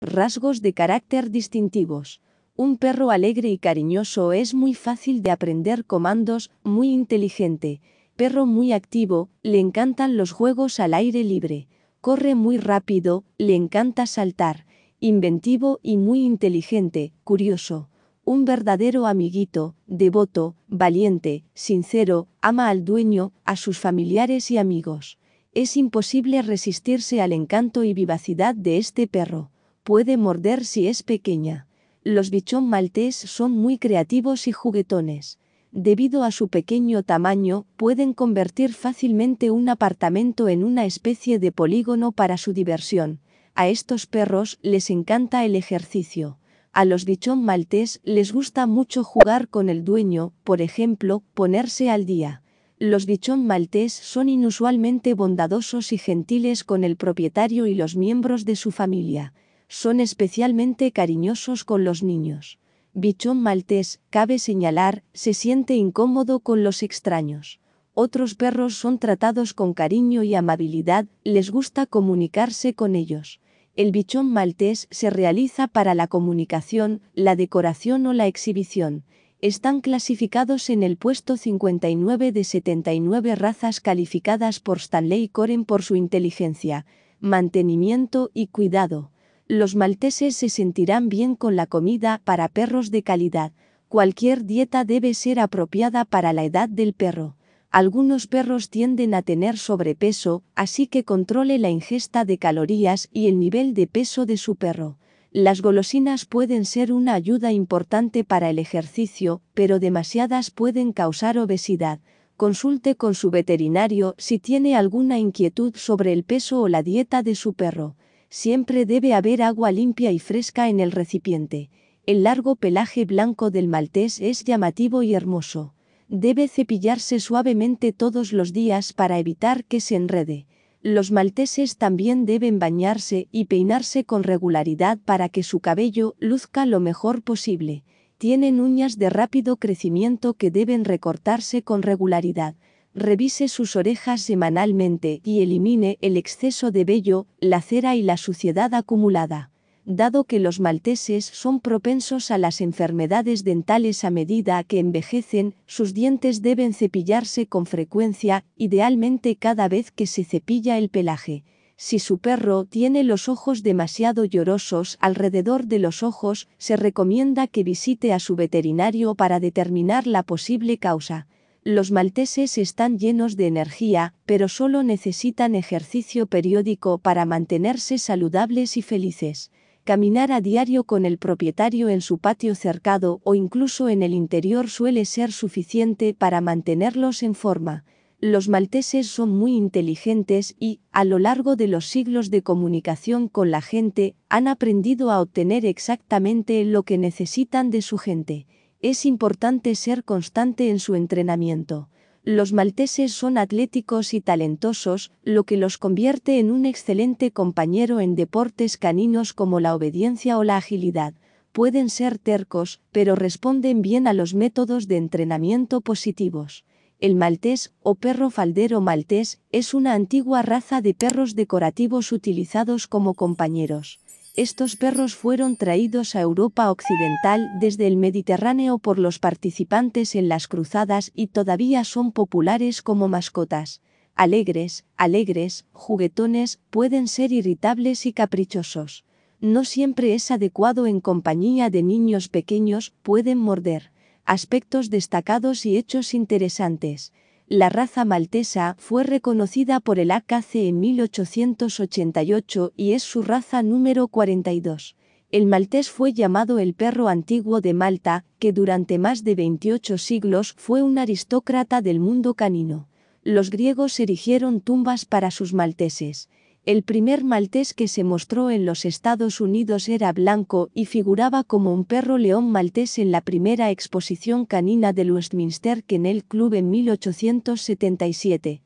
Rasgos de carácter distintivos. Un perro alegre y cariñoso es muy fácil de aprender comandos, muy inteligente, perro muy activo, le encantan los juegos al aire libre, corre muy rápido, le encanta saltar, inventivo y muy inteligente, curioso, un verdadero amiguito, devoto, valiente, sincero, ama al dueño, a sus familiares y amigos. Es imposible resistirse al encanto y vivacidad de este perro puede morder si es pequeña. Los bichón maltés son muy creativos y juguetones. Debido a su pequeño tamaño, pueden convertir fácilmente un apartamento en una especie de polígono para su diversión. A estos perros les encanta el ejercicio. A los bichón maltés les gusta mucho jugar con el dueño, por ejemplo, ponerse al día. Los bichón maltés son inusualmente bondadosos y gentiles con el propietario y los miembros de su familia son especialmente cariñosos con los niños. Bichón maltés, cabe señalar, se siente incómodo con los extraños. Otros perros son tratados con cariño y amabilidad, les gusta comunicarse con ellos. El bichón maltés se realiza para la comunicación, la decoración o la exhibición. Están clasificados en el puesto 59 de 79 razas calificadas por Stanley Coren por su inteligencia, mantenimiento y cuidado los malteses se sentirán bien con la comida para perros de calidad. Cualquier dieta debe ser apropiada para la edad del perro. Algunos perros tienden a tener sobrepeso, así que controle la ingesta de calorías y el nivel de peso de su perro. Las golosinas pueden ser una ayuda importante para el ejercicio, pero demasiadas pueden causar obesidad. Consulte con su veterinario si tiene alguna inquietud sobre el peso o la dieta de su perro siempre debe haber agua limpia y fresca en el recipiente. El largo pelaje blanco del maltés es llamativo y hermoso. Debe cepillarse suavemente todos los días para evitar que se enrede. Los malteses también deben bañarse y peinarse con regularidad para que su cabello luzca lo mejor posible. Tienen uñas de rápido crecimiento que deben recortarse con regularidad revise sus orejas semanalmente y elimine el exceso de vello, la cera y la suciedad acumulada. Dado que los malteses son propensos a las enfermedades dentales a medida que envejecen, sus dientes deben cepillarse con frecuencia, idealmente cada vez que se cepilla el pelaje si su perro tiene los ojos demasiado llorosos alrededor de los ojos, se recomienda que visite a su veterinario para determinar la posible causa. Los malteses están llenos de energía, pero solo necesitan ejercicio periódico para mantenerse saludables y felices. Caminar a diario con el propietario en su patio cercado o incluso en el interior suele ser suficiente para mantenerlos en forma. Los malteses son muy inteligentes y, a lo largo de los siglos de comunicación con la gente, han aprendido a obtener exactamente lo que necesitan de su gente es importante ser constante en su entrenamiento. Los malteses son atléticos y talentosos, lo que los convierte en un excelente compañero en deportes caninos como la obediencia o la agilidad. Pueden ser tercos, pero responden bien a los métodos de entrenamiento positivos. El maltés o perro faldero maltés es una antigua raza de perros decorativos utilizados como compañeros. Estos perros fueron traídos a Europa Occidental desde el Mediterráneo por los participantes en las cruzadas y todavía son populares como mascotas. Alegres, alegres, juguetones, pueden ser irritables y caprichosos. No siempre es adecuado en compañía de niños pequeños, pueden morder. Aspectos destacados y hechos interesantes la raza maltesa fue reconocida por el AKC en 1888 y es su raza número 42. El maltés fue llamado el perro antiguo de Malta, que durante más de 28 siglos fue un aristócrata del mundo canino. Los griegos erigieron tumbas para sus malteses. El primer maltés que se mostró en los Estados Unidos era blanco y figuraba como un perro león maltés en la primera exposición canina de Westminster Kennel Club en 1877.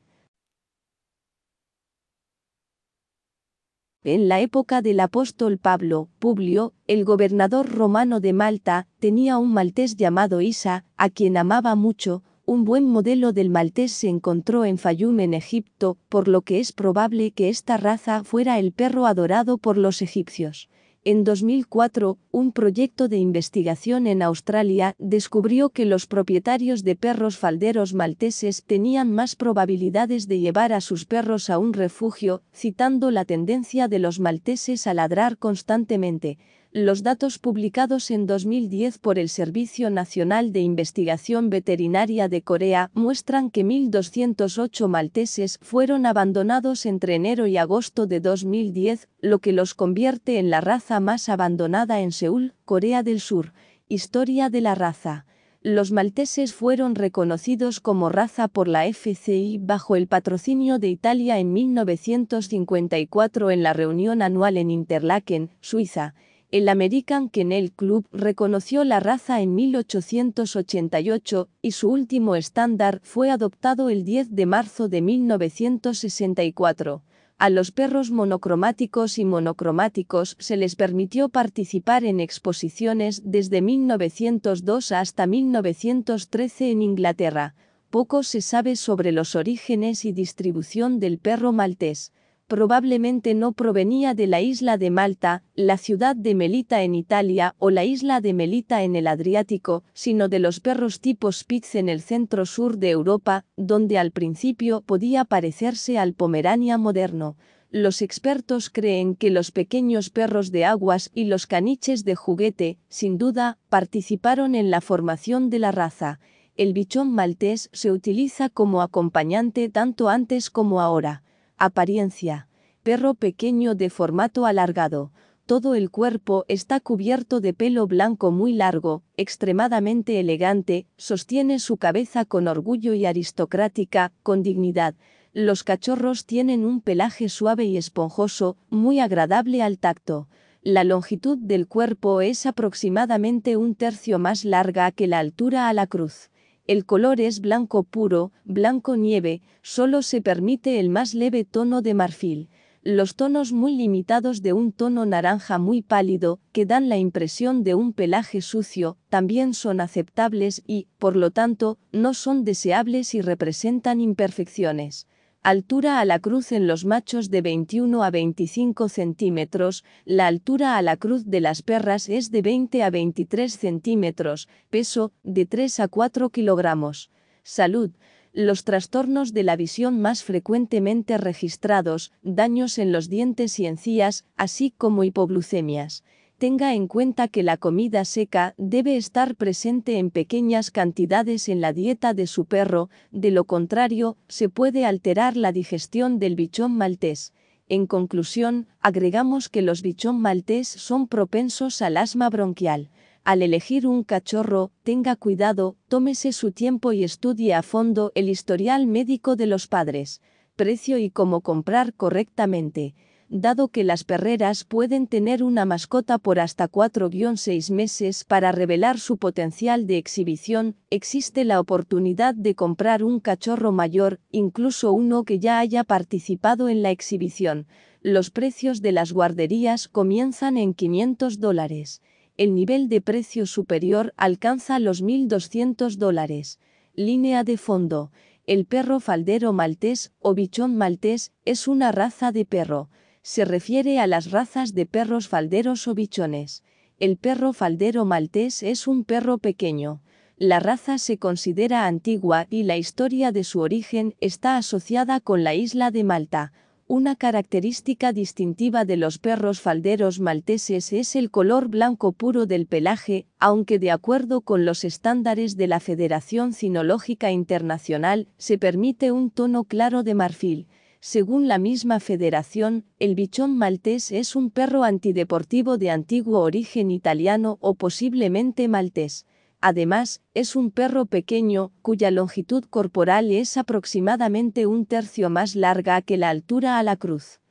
En la época del apóstol Pablo, Publio, el gobernador romano de Malta, tenía un maltés llamado Isa, a quien amaba mucho, un buen modelo del maltés se encontró en Fayum en Egipto, por lo que es probable que esta raza fuera el perro adorado por los egipcios. En 2004, un proyecto de investigación en Australia descubrió que los propietarios de perros falderos malteses tenían más probabilidades de llevar a sus perros a un refugio, citando la tendencia de los malteses a ladrar constantemente los datos publicados en 2010 por el Servicio Nacional de Investigación Veterinaria de Corea muestran que 1.208 malteses fueron abandonados entre enero y agosto de 2010, lo que los convierte en la raza más abandonada en Seúl, Corea del Sur. Historia de la raza los malteses fueron reconocidos como raza por la FCI bajo el patrocinio de Italia en 1954 en la reunión anual en Interlaken, Suiza, el American Kennel Club reconoció la raza en 1888 y su último estándar fue adoptado el 10 de marzo de 1964. A los perros monocromáticos y monocromáticos se les permitió participar en exposiciones desde 1902 hasta 1913 en Inglaterra. Poco se sabe sobre los orígenes y distribución del perro maltés probablemente no provenía de la isla de Malta, la ciudad de Melita en Italia o la isla de Melita en el Adriático, sino de los perros tipo Spitz en el centro-sur de Europa, donde al principio podía parecerse al Pomerania moderno. Los expertos creen que los pequeños perros de aguas y los caniches de juguete, sin duda, participaron en la formación de la raza. El bichón maltés se utiliza como acompañante tanto antes como ahora. Apariencia. Perro pequeño de formato alargado. Todo el cuerpo está cubierto de pelo blanco muy largo, extremadamente elegante, sostiene su cabeza con orgullo y aristocrática, con dignidad. Los cachorros tienen un pelaje suave y esponjoso, muy agradable al tacto. La longitud del cuerpo es aproximadamente un tercio más larga que la altura a la cruz. El color es blanco puro, blanco nieve, solo se permite el más leve tono de marfil. Los tonos muy limitados de un tono naranja muy pálido, que dan la impresión de un pelaje sucio, también son aceptables y, por lo tanto, no son deseables y representan imperfecciones. Altura a la cruz en los machos de 21 a 25 centímetros, la altura a la cruz de las perras es de 20 a 23 centímetros, peso, de 3 a 4 kilogramos. Salud, los trastornos de la visión más frecuentemente registrados, daños en los dientes y encías, así como hipoglucemias. Tenga en cuenta que la comida seca debe estar presente en pequeñas cantidades en la dieta de su perro, de lo contrario, se puede alterar la digestión del bichón maltés. En conclusión, agregamos que los bichón maltés son propensos al asma bronquial. Al elegir un cachorro, tenga cuidado, tómese su tiempo y estudie a fondo el historial médico de los padres, precio y cómo comprar correctamente dado que las perreras pueden tener una mascota por hasta 4-6 meses para revelar su potencial de exhibición, existe la oportunidad de comprar un cachorro mayor, incluso uno que ya haya participado en la exhibición. Los precios de las guarderías comienzan en 500 dólares. El nivel de precio superior alcanza los 1.200 dólares. Línea de fondo el perro faldero maltés o bichón maltés es una raza de perro se refiere a las razas de perros falderos o bichones. El perro faldero maltés es un perro pequeño. La raza se considera antigua y la historia de su origen está asociada con la isla de Malta. Una característica distintiva de los perros falderos malteses es el color blanco puro del pelaje, aunque de acuerdo con los estándares de la Federación Cinológica Internacional, se permite un tono claro de marfil. Según la misma federación, el bichón maltés es un perro antideportivo de antiguo origen italiano o posiblemente maltés. Además, es un perro pequeño, cuya longitud corporal es aproximadamente un tercio más larga que la altura a la cruz.